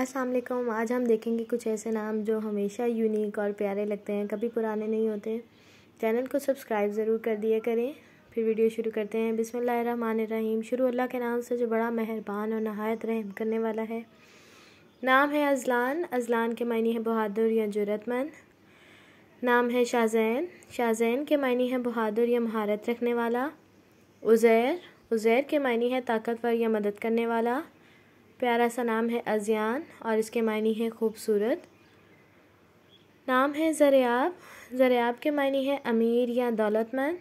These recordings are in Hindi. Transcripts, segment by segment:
असलम आज हम देखेंगे कुछ ऐसे नाम जो हमेशा यूनिक और प्यारे लगते हैं कभी पुराने नहीं होते चैनल को सब्सक्राइब ज़रूर कर दिया करें फिर वीडियो शुरू करते हैं बिसमीम शुरू अल्लाह के नाम से जो बड़ा मेहरबान और नहायत रहम करने वाला है नाम है अजलान अजलान के मायने हैं बहादुर या जरूरतमंद नाम है शाहजैन शाहजैन के मायने हैं बहादुर या महारत रखने वाला उज़ैर उज़ैर के मायने हैं ताकतवर या मदद करने वाला प्यारा सा नाम है अजियान और इसके मायने हैं खूबसूरत नाम है जरियाब जरियाब के मायने हैं अमीर या दौलतमंद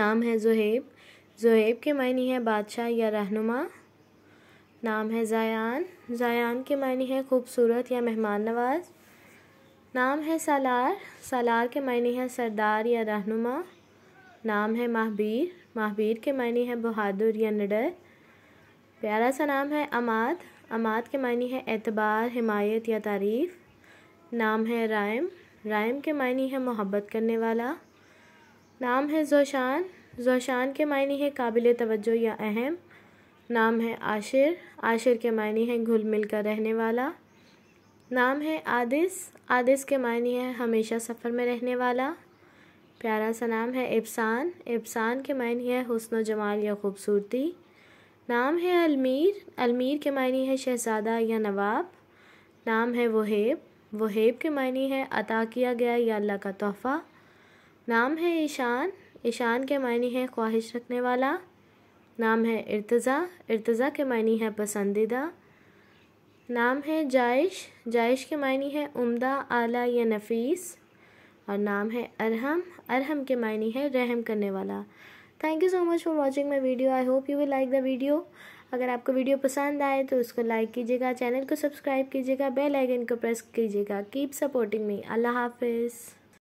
नाम है जहेब जहेब के मायने हैं बादशाह या रहनुमा नाम है ज़ायान ज़ायान के मायने हैं खूबसूरत या मेहमान नवाज नाम है सालार सालार के मायने हैं सरदार या रहनुमा नाम है माहबीर माहबीर के मायने हैं बहादुर या निडर प्यारा सा नाम है अमाद अमाद के मायने है एतबार हिमायत या तारीफ़ नाम है रायम रायम के मायने है मोहब्बत करने वाला नाम है जोशान जोशान के मायने है काबिल तवज्जो या अहम नाम है आशिर आशिर के मायने है घुल मिल कर रहने वाला नाम है आदिस आदिस के मायने है हमेशा सफ़र में रहने वाला प्यारा सा नाम है इफसान इफसान के मायने है हुस्न जमाल या खूबसूरती नाम है अलमीर अलमीर के मायने है शहजादा या नवाब नाम है वहेब वहेब के मायने है अता किया गया या अल्लाह का तोहफ़ा नाम है ईशान ईशान के मायने है ख्वाहिश रखने वाला नाम है इर्तज़ा इर्तज़ा के मायने है पसंदीदा नाम है जायश जायश के मायने है उम्दा आला या नफीस और नाम है अरहम अरहम के मायने है रहम करने वाला thank you so much for watching my video I hope you will like the video अगर आपको वीडियो पसंद आए तो उसको लाइक कीजिएगा चैनल को सब्सक्राइब कीजिएगा बेल आइकन को प्रेस कीजिएगा कीप सपोर्टिंग मी अल्लाह हाफिज़